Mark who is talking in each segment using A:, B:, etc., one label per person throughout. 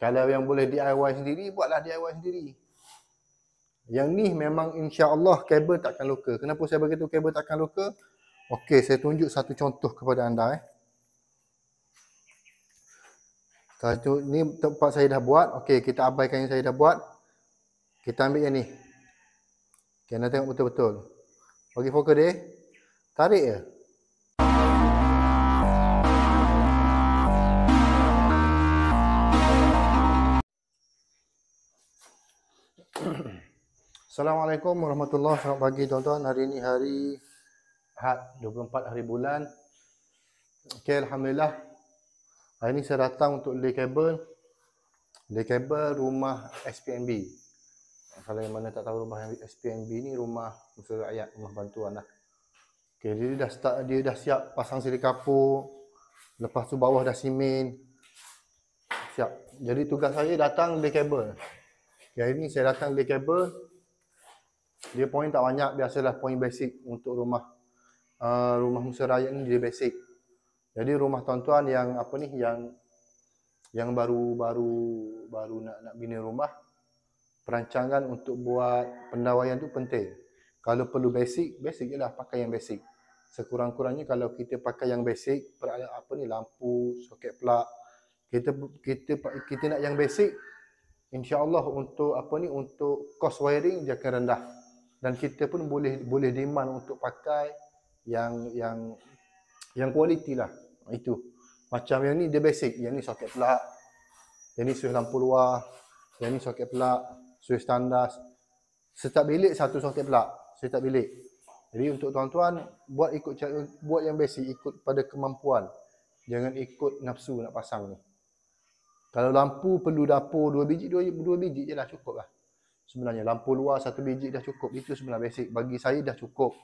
A: Kalau yang boleh DIY sendiri, buatlah DIY sendiri. Yang ni memang insya Allah kabel takkan luka. Kenapa saya beritahu kabel takkan luka? Okey, saya tunjuk satu contoh kepada anda. Eh. Satu, ni tempat saya dah buat. Okey, kita abaikan yang saya dah buat. Kita ambil yang ni. Okey, anda tengok betul-betul. Bagi fokus dia. Tarik je. Assalamualaikum warahmatullahi wabarakatuh. Selamat pagi tuan-tuan. Hari ini hari Ahad 24 hari bulan. Okey, alhamdulillah. Hari ini saya datang untuk lay kabel. Lay kabel rumah SPMB. Kalau yang mana tak tahu rumah SPMB ni rumah usaha rakyat, rumah bantuan lah. Okey, dia dah start dia dah siap pasang siri kapur. Lepas tu bawah dah simen. Siap. Jadi tugas saya datang lay kabel. Okay, hari ni saya datang beli kabel. Dia point tak banyak, biasalah point basic untuk rumah uh, rumah Musa Rakyat ni dia basic. Jadi rumah tuan-tuan yang apa ni yang yang baru-baru baru nak nak bina rumah perancangan untuk buat pendawaian tu penting. Kalau perlu basic, basic je lah pakai yang basic. Sekurang-kurangnya kalau kita pakai yang basic, peralatan apa ni lampu, soket plak kita kita kita nak yang basic, insyaallah untuk apa ni untuk cost wiring dia akan rendah dan kita pun boleh boleh demand untuk pakai yang yang yang kualiti lah itu macam yang ni dia basic yang ni soket plug yang ni suih lampu luar yang ni soket plug suih standar setiap bilik satu soket plug setiap bilik jadi untuk tuan-tuan buat ikut buat yang basic ikut pada kemampuan jangan ikut nafsu nak pasang ni kalau lampu perlu dapur dua biji, dua, dua biji je lah cukup lah. Sebenarnya lampu luar satu biji dah cukup. Itu sebenarnya basic. Bagi saya dah cukup.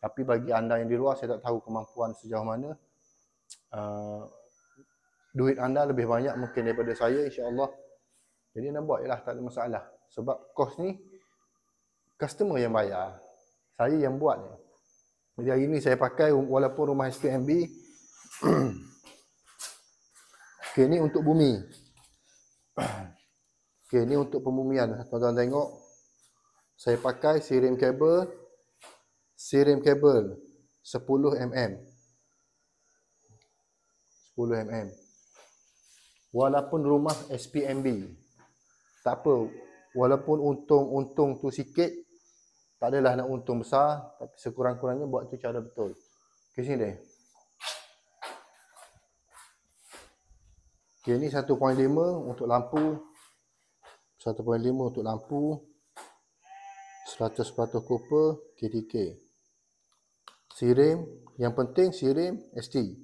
A: Tapi bagi anda yang di luar, saya tak tahu kemampuan sejauh mana. Uh, duit anda lebih banyak mungkin daripada saya, insya Allah. Jadi anda buat je lah, tak ada masalah. Sebab kos ni, customer yang bayar. Saya yang buat ni. Jadi hari ni saya pakai walaupun rumah STMB, Okay, ni untuk bumi. Okey, ni untuk pembumian. Tuan-tuan tengok. Saya pakai sirim kabel. Sirim kabel 10 mm. 10 mm. Walaupun rumah SPMB. Tak apa. Walaupun untung-untung tu sikit. Tak adalah nak untung besar. Tapi sekurang-kurangnya buat tu cara betul. Okey, sini deh. Okey, ni 1.5 untuk lampu. 1.5 untuk lampu. 100 patuh copper KDK Sirim, yang penting sirim ST.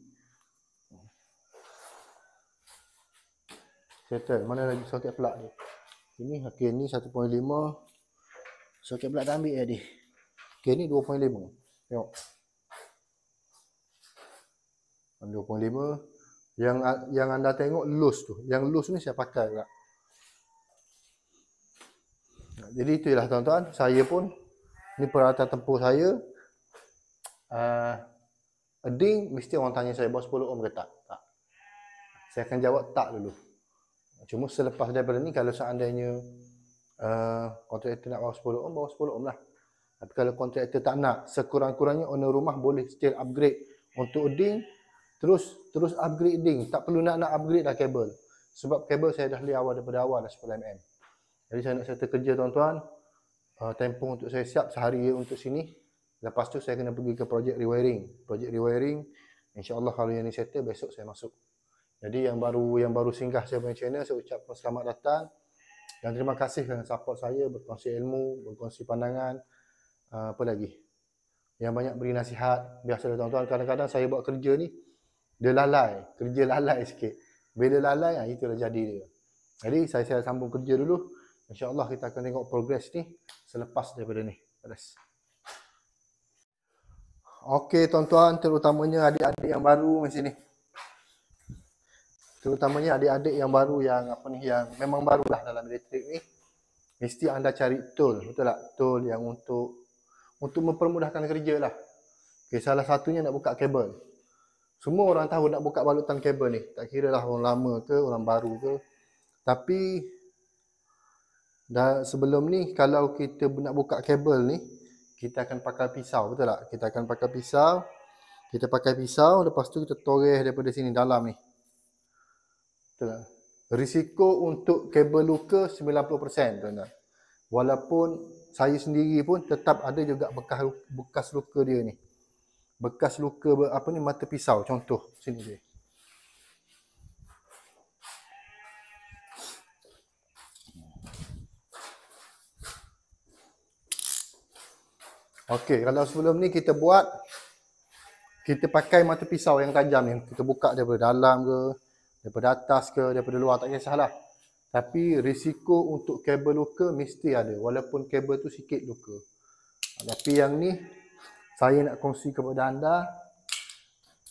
A: Settle, mana lagi soket plug ni? Ini, okey ni 1.5. Soket plug dah ambil tadi. Okey ni 2.5. Tengok. 2.5. Yang yang anda tengok lus tu. Yang lus ni saya pakai juga. Jadi itulah tuan-tuan. Saya pun. Ini peralatan tempur saya. Uh, a ding. Mesti orang tanya saya bawa 10 ohm ke tak? Tak. Saya akan jawab tak dulu. Cuma selepas daripada ni kalau seandainya uh, kontraktor nak bawa 10 ohm, bawa 10 ohm lah. Tapi kalau kontraktor tak nak, sekurang-kurangnya owner rumah boleh still upgrade untuk a ding terus terus upgrading tak perlu nak nak upgrade lah kabel sebab kabel saya dah beli awal daripada awal dah 10 mm jadi saya nak settle kerja tuan-tuan uh, tempoh untuk saya siap sehari untuk sini lepas tu saya kena pergi ke projek rewiring projek rewiring insyaallah kalau yang ni settle besok saya masuk jadi yang baru yang baru singgah saya punya channel saya ucapkan selamat datang dan terima kasih kerana support saya berkongsi ilmu berkongsi pandangan uh, apa lagi yang banyak beri nasihat biasa lah, tuan-tuan kadang-kadang saya buat kerja ni dia lalai, kerja lalai sikit. Bila lalai, ha, ah, itulah jadi dia. Jadi saya saya sambung kerja dulu. Allah kita akan tengok progres ni selepas daripada ni. Terus. Okey tuan-tuan, terutamanya adik-adik yang baru di sini. Terutamanya adik-adik yang baru yang apa ni yang memang barulah dalam elektrik ni. Mesti anda cari tool, betul tak? Tool yang untuk untuk mempermudahkan kerja lah. Okay, salah satunya nak buka kabel. Semua orang tahu nak buka balutan kabel ni. Tak kira lah orang lama ke, orang baru ke. Tapi dah sebelum ni kalau kita nak buka kabel ni, kita akan pakai pisau, betul tak? Kita akan pakai pisau. Kita pakai pisau, lepas tu kita toreh daripada sini dalam ni. Betul tak? Risiko untuk kabel luka 90% tuan -tuan. Walaupun saya sendiri pun tetap ada juga bekas, bekas luka dia ni bekas luka apa ni mata pisau contoh sini dia. Okey, kalau sebelum ni kita buat kita pakai mata pisau yang tajam ni. Kita buka daripada dalam ke, daripada atas ke, daripada luar tak kisahlah. Tapi risiko untuk kabel luka mesti ada walaupun kabel tu sikit luka. Tapi yang ni saya nak kongsi kepada anda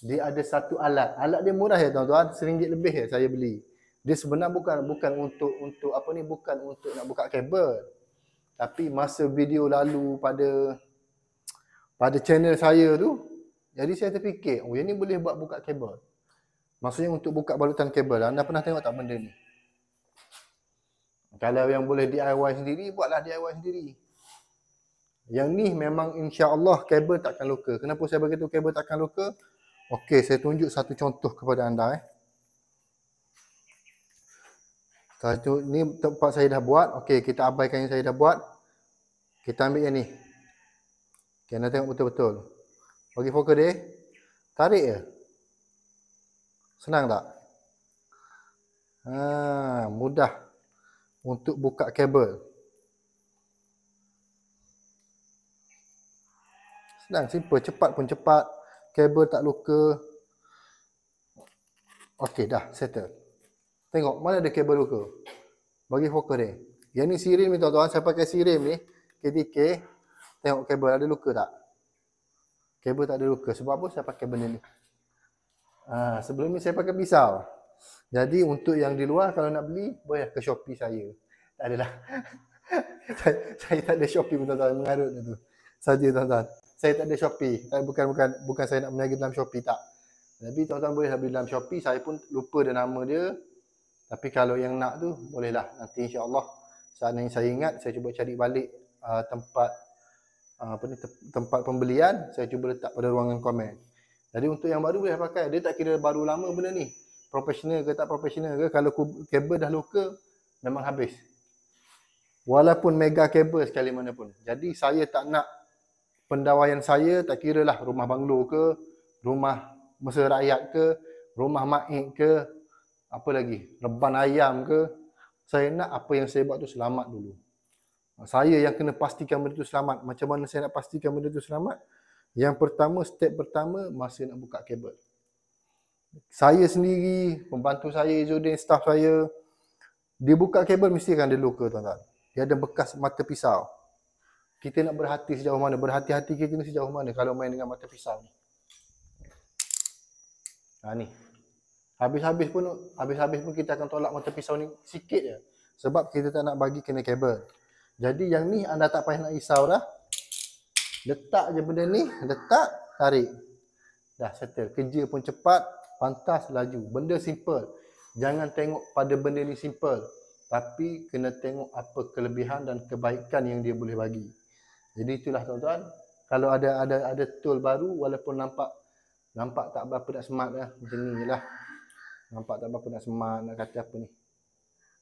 A: dia ada satu alat alat dia murah ya tuan-tuan seringgit lebih ya saya beli dia sebenarnya bukan bukan untuk untuk apa ni bukan untuk nak buka kabel tapi masa video lalu pada pada channel saya tu jadi saya terfikir oh yang ni boleh buat buka kabel maksudnya untuk buka balutan kabel anda pernah tengok tak benda ni kalau yang boleh DIY sendiri buatlah DIY sendiri yang ni memang insya-Allah kabel takkan luka. Kenapa saya bagi kabel takkan luka? Okey, saya tunjuk satu contoh kepada anda eh. Satu ni tempat saya dah buat. Okey, kita abaikan yang saya dah buat. Kita ambil yang ni. Okey, anda tengok betul-betul. Bagi fokus dia. Tarik je. Senang tak? Ha, mudah untuk buka kabel. Senang, simple. Cepat pun cepat. Kabel tak luka. Okey, dah. Settle. Tengok, mana ada kabel luka. Bagi fokus ni. Yang ni sirim ni tuan-tuan. Saya pakai sirim ni. KDK. Tengok kabel ada luka tak? Kabel tak ada luka. Sebab apa saya pakai benda ni? Ha, sebelum ni saya pakai pisau. Jadi untuk yang di luar kalau nak beli, boleh ke Shopee saya. Tak adalah. saya, saya tak ada Shopee pun tuan-tuan. Mengarut tu. Saja tuan-tuan saya tak ada Shopee. Tak, bukan bukan bukan saya nak berniaga dalam Shopee tak. Tapi tuan-tuan boleh lah beli dalam Shopee. Saya pun lupa dia nama dia. Tapi kalau yang nak tu bolehlah. Nanti insya-Allah seandainya saya ingat saya cuba cari balik uh, tempat uh, apa ni tempat pembelian, saya cuba letak pada ruangan komen. Jadi untuk yang baru boleh pakai. Dia tak kira baru lama benda ni. Profesional ke tak profesional ke kalau kabel dah luka memang habis. Walaupun mega kabel sekali mana pun. Jadi saya tak nak pendawaian saya tak kira lah rumah banglo ke, rumah mesra rakyat ke, rumah maik ke, apa lagi, reban ayam ke. Saya nak apa yang saya buat tu selamat dulu. Saya yang kena pastikan benda tu selamat. Macam mana saya nak pastikan benda tu selamat? Yang pertama, step pertama, masa nak buka kabel. Saya sendiri, pembantu saya, Izzuddin, staff saya, dia buka kabel mesti akan ada luka tuan-tuan. Dia ada bekas mata pisau kita nak berhati sejauh mana berhati-hati kita ni sejauh mana kalau main dengan mata pisau ni ha ni habis-habis pun habis-habis pun kita akan tolak mata pisau ni sikit je sebab kita tak nak bagi kena kabel jadi yang ni anda tak payah nak risau dah letak je benda ni letak tarik dah settle kerja pun cepat pantas laju benda simple jangan tengok pada benda ni simple tapi kena tengok apa kelebihan dan kebaikan yang dia boleh bagi. Jadi itulah tuan-tuan, kalau ada ada ada tool baru walaupun nampak nampak tak berapa nak smart lah macam ni lah. Nampak tak berapa nak smart nak kata apa ni.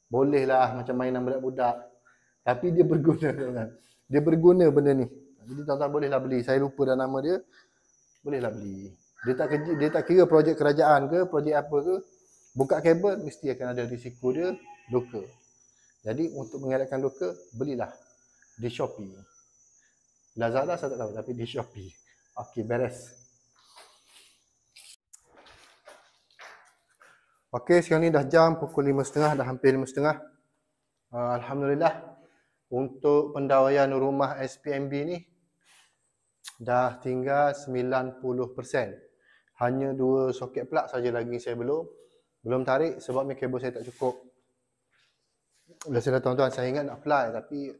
A: Boleh lah macam mainan budak-budak. Tapi dia berguna tuan-tuan. Dia berguna benda ni. Jadi tuan-tuan boleh lah beli. Saya lupa dah nama dia. Boleh lah beli. Dia tak, kerja, dia tak kira projek kerajaan ke, projek apa ke. Buka kabel mesti akan ada risiko dia luka. Jadi untuk mengelakkan luka, belilah di Shopee. Lazada saya tak tahu tapi di Shopee. Okey, beres. Okey, sekarang ni dah jam pukul 5.30, dah hampir 5.30. Uh, ah, Alhamdulillah, untuk pendawaian rumah SPMB ni dah tinggal 90%. Hanya dua soket plug saja lagi saya belum. Belum tarik sebab ni kabel saya tak cukup. Biasalah tuan-tuan, saya ingat nak apply tapi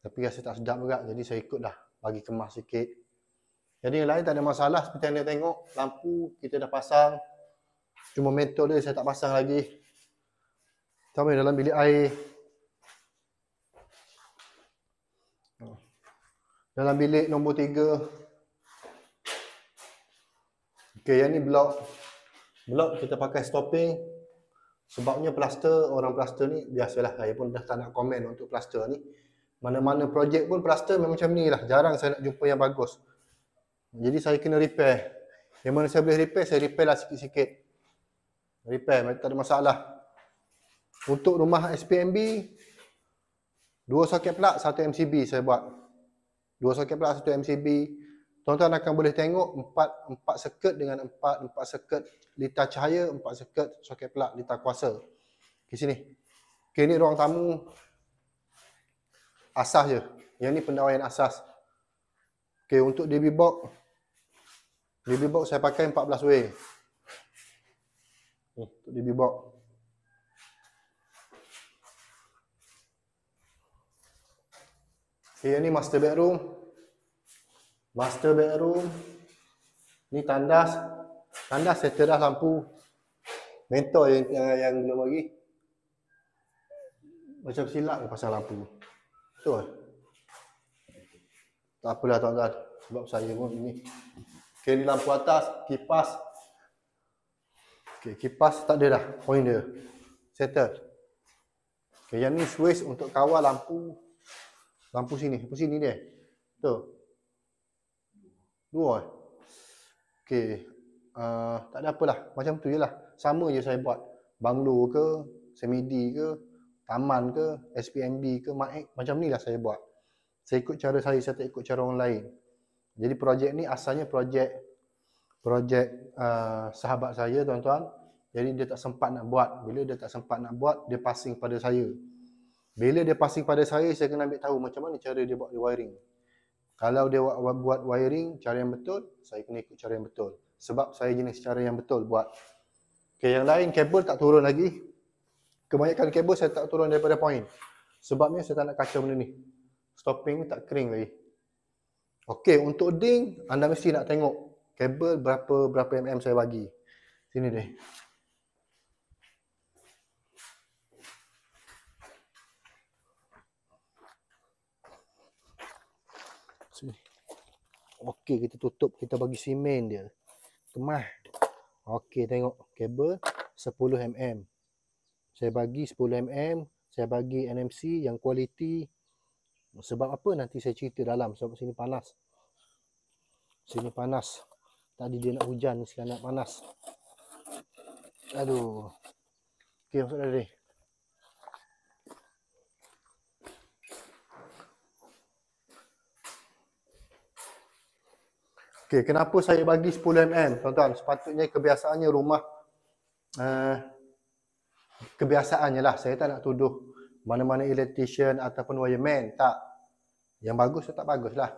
A: tapi rasa tak sedap juga jadi saya ikut dah bagi kemas sikit. Jadi yang lain tak ada masalah seperti yang anda tengok lampu kita dah pasang. Cuma mentol dia saya tak pasang lagi. Sama dalam bilik air. Dalam bilik nombor tiga. Okay, yang ni blok. Blok kita pakai stopping. Sebabnya plaster, orang plaster ni biasalah. Saya pun dah tak nak komen untuk plaster ni mana-mana projek pun plaster memang macam ni lah jarang saya nak jumpa yang bagus jadi saya kena repair yang mana saya boleh repair, saya repair lah sikit-sikit repair, tak ada masalah untuk rumah SPMB dua soket plak satu MCB saya buat dua soket plak satu MCB tuan-tuan akan boleh tengok empat empat seket dengan empat empat seket litar cahaya, empat seket soket plak litar kuasa ke sini ke ni ruang tamu asas je. Yang ni pendawaian asas. Okey, untuk DB box DB box saya pakai 14 way. Eh, untuk DB box. Okey, yang ni master bedroom. Master bedroom. Ni tandas. Tandas saya terah lampu. Mentor yang yang, belum lagi. Macam silap pasal lampu. Betul. Tak apalah tuan-tuan. Sebab saya pun ini. Okay, ni lampu atas. Kipas. Okay, kipas tak ada dah. Point dia. Settle. Okay, yang ni switch untuk kawal lampu. Lampu sini. Lampu sini dia. Tu. Dua. okey Uh, tak ada apalah. Macam tu je lah. Sama je saya buat. Banglo ke, semidi ke, taman ke, SPMB ke, maik, eh, macam ni lah saya buat. Saya ikut cara saya, saya tak ikut cara orang lain. Jadi projek ni asalnya projek projek uh, sahabat saya tuan-tuan. Jadi dia tak sempat nak buat. Bila dia tak sempat nak buat, dia passing pada saya. Bila dia passing pada saya, saya kena ambil tahu macam mana cara dia buat wiring. Kalau dia buat wiring cara yang betul, saya kena ikut cara yang betul. Sebab saya jenis cara yang betul buat. Okay, yang lain kabel tak turun lagi. Kebanyakan kabel saya tak turun daripada point. Sebabnya saya tak nak kacau benda ni. Stopping tak kering lagi. Okey, untuk ding, anda mesti nak tengok kabel berapa berapa mm saya bagi. Sini deh. Okey, kita tutup. Kita bagi simen dia. Kemah. Okey, tengok. Kabel 10 mm saya bagi 10mm, saya bagi NMC yang kualiti. Sebab apa nanti saya cerita dalam sebab sini panas. Sini panas. Tadi dia nak hujan ni sekarang nak panas. Aduh. Okey, masuk dah Okey, kenapa saya bagi 10mm? Tuan-tuan, sepatutnya kebiasaannya rumah uh, kebiasaannya lah. Saya tak nak tuduh mana-mana electrician ataupun wireman. Tak. Yang bagus atau tak bagus lah.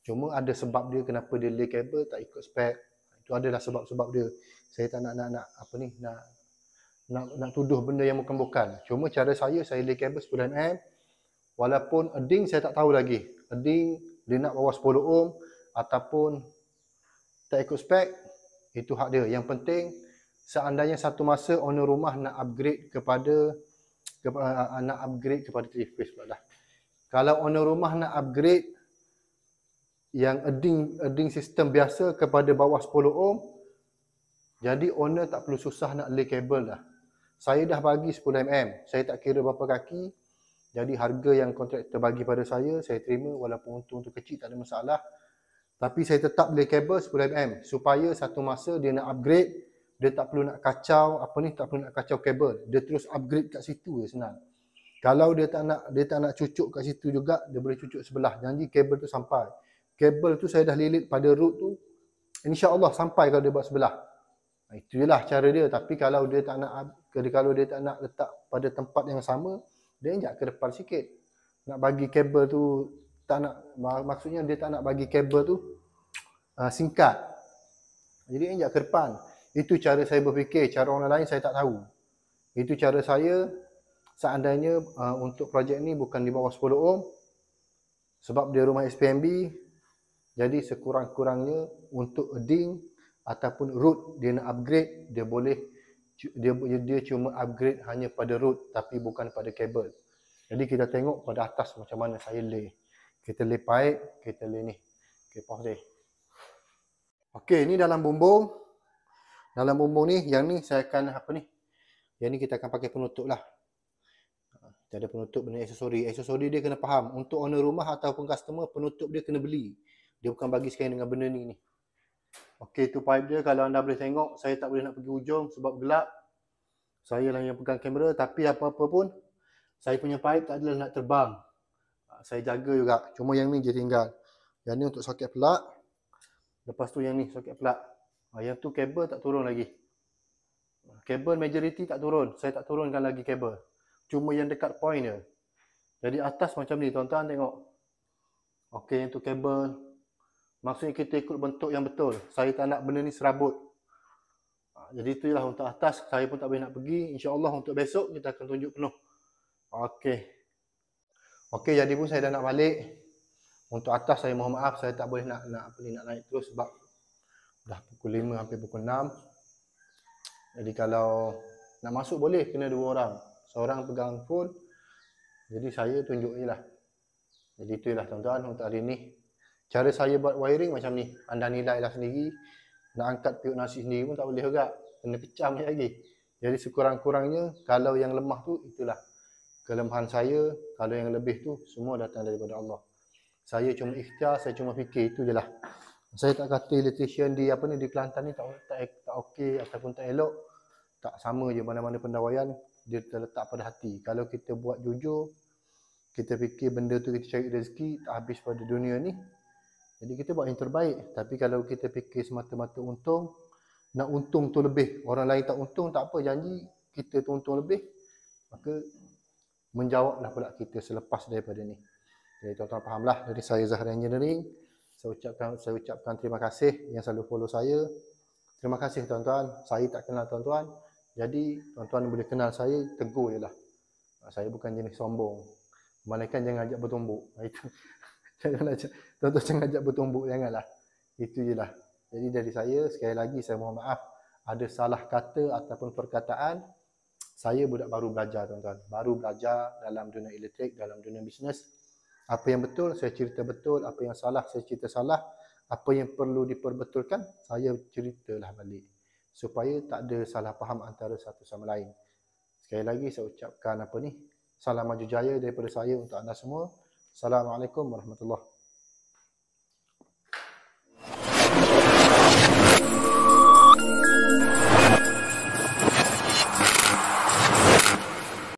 A: Cuma ada sebab dia kenapa dia lay kabel tak ikut spek. Itu adalah sebab-sebab dia. Saya tak nak nak nak apa ni nak nak nak tuduh benda yang bukan-bukan. Cuma cara saya saya lay kabel 10 m walaupun ding saya tak tahu lagi. Ding dia nak bawa 10 ohm ataupun tak ikut spek itu hak dia. Yang penting seandainya satu masa owner rumah nak upgrade kepada ke, uh, ah, nak upgrade kepada three phase pula dah. Kalau owner rumah nak upgrade yang earning earning sistem biasa kepada bawah 10 ohm jadi owner tak perlu susah nak lay kabel dah. Saya dah bagi 10 mm. Saya tak kira berapa kaki. Jadi harga yang kontraktor bagi pada saya, saya terima walaupun untung tu kecil tak ada masalah. Tapi saya tetap lay kabel 10 mm supaya satu masa dia nak upgrade dia tak perlu nak kacau apa ni, tak perlu nak kacau kabel. Dia terus upgrade kat situ je senang. Kalau dia tak nak dia tak nak cucuk kat situ juga, dia boleh cucuk sebelah. Janji kabel tu sampai. Kabel tu saya dah lilit pada root tu. Insya Allah sampai kalau dia buat sebelah. Itu je cara dia. Tapi kalau dia tak nak kalau dia tak nak letak pada tempat yang sama, dia injak ke depan sikit. Nak bagi kabel tu tak nak maksudnya dia tak nak bagi kabel tu uh, singkat. Jadi injak ke depan. Itu cara saya berfikir, cara orang lain saya tak tahu. Itu cara saya seandainya uh, untuk projek ni bukan di bawah 10 ohm sebab dia rumah SPMB jadi sekurang-kurangnya untuk ding ataupun root dia nak upgrade dia boleh dia dia cuma upgrade hanya pada root tapi bukan pada kabel. Jadi kita tengok pada atas macam mana saya lay. Kita lay pipe, kita lay ni. Okey, pause deh. Okey, ni dalam bumbung dalam bumbung ni yang ni saya akan apa ni yang ni kita akan pakai penutup lah kita ada penutup benda aksesori aksesori dia kena faham untuk owner rumah ataupun customer penutup dia kena beli dia bukan bagi sekali dengan benda ni ni Okay, tu pipe dia kalau anda boleh tengok saya tak boleh nak pergi ujung sebab gelap saya lah yang pegang kamera tapi apa-apa pun saya punya pipe tak adalah nak terbang ah, saya jaga juga cuma yang ni dia tinggal yang ni untuk soket pelak lepas tu yang ni soket pelak Ha, yang tu kabel tak turun lagi. Kabel majority tak turun. Saya tak turunkan lagi kabel. Cuma yang dekat point dia. Jadi atas macam ni tuan-tuan tengok. Okey yang tu kabel. Maksudnya kita ikut bentuk yang betul. Saya tak nak benda ni serabut. Ha, jadi itulah untuk atas. Saya pun tak boleh nak pergi. Insya Allah untuk besok kita akan tunjuk penuh. Okey. Okey jadi pun saya dah nak balik. Untuk atas saya mohon maaf. Saya tak boleh nak nak, nak, nak naik terus sebab dah pukul 5 hampir pukul 6 jadi kalau nak masuk boleh kena dua orang seorang pegang phone jadi saya tunjuk lah jadi itulah tuan-tuan untuk hari ni cara saya buat wiring macam ni anda nilai lah sendiri nak angkat piuk nasi sendiri pun tak boleh juga kena pecah macam lagi jadi sekurang-kurangnya kalau yang lemah tu itulah kelemahan saya kalau yang lebih tu semua datang daripada Allah saya cuma ikhtiar saya cuma fikir itu je lah saya tak kata electrician di apa ni di Kelantan ni tak tak, tak okey ataupun tak elok tak sama je mana-mana pendawaian dia terletak pada hati kalau kita buat jujur kita fikir benda tu kita cari rezeki tak habis pada dunia ni jadi kita buat yang terbaik tapi kalau kita fikir semata-mata untung nak untung tu lebih orang lain tak untung tak apa janji kita tu untung lebih maka menjawablah pula kita selepas daripada ni jadi tuan-tuan fahamlah dari saya Zahra Engineering saya ucapkan saya ucapkan terima kasih yang selalu follow saya. Terima kasih tuan-tuan. Saya tak kenal tuan-tuan. Jadi tuan-tuan boleh kenal saya tegur jelah. Ah, saya bukan jenis sombong. Malaikat jangan ajak bertumbuk. Ah, itu jangan ajak tuan-tuan jangan ajak bertumbuk janganlah. Itu jelah. Jadi dari saya sekali lagi saya mohon maaf ada salah kata ataupun perkataan saya budak baru belajar tuan-tuan. Baru belajar dalam dunia elektrik, dalam dunia bisnes. Apa yang betul, saya cerita betul. Apa yang salah, saya cerita salah. Apa yang perlu diperbetulkan, saya ceritalah balik. Supaya tak ada salah faham antara satu sama lain. Sekali lagi saya ucapkan apa ni? Salam maju jaya daripada saya untuk anda semua. Assalamualaikum warahmatullahi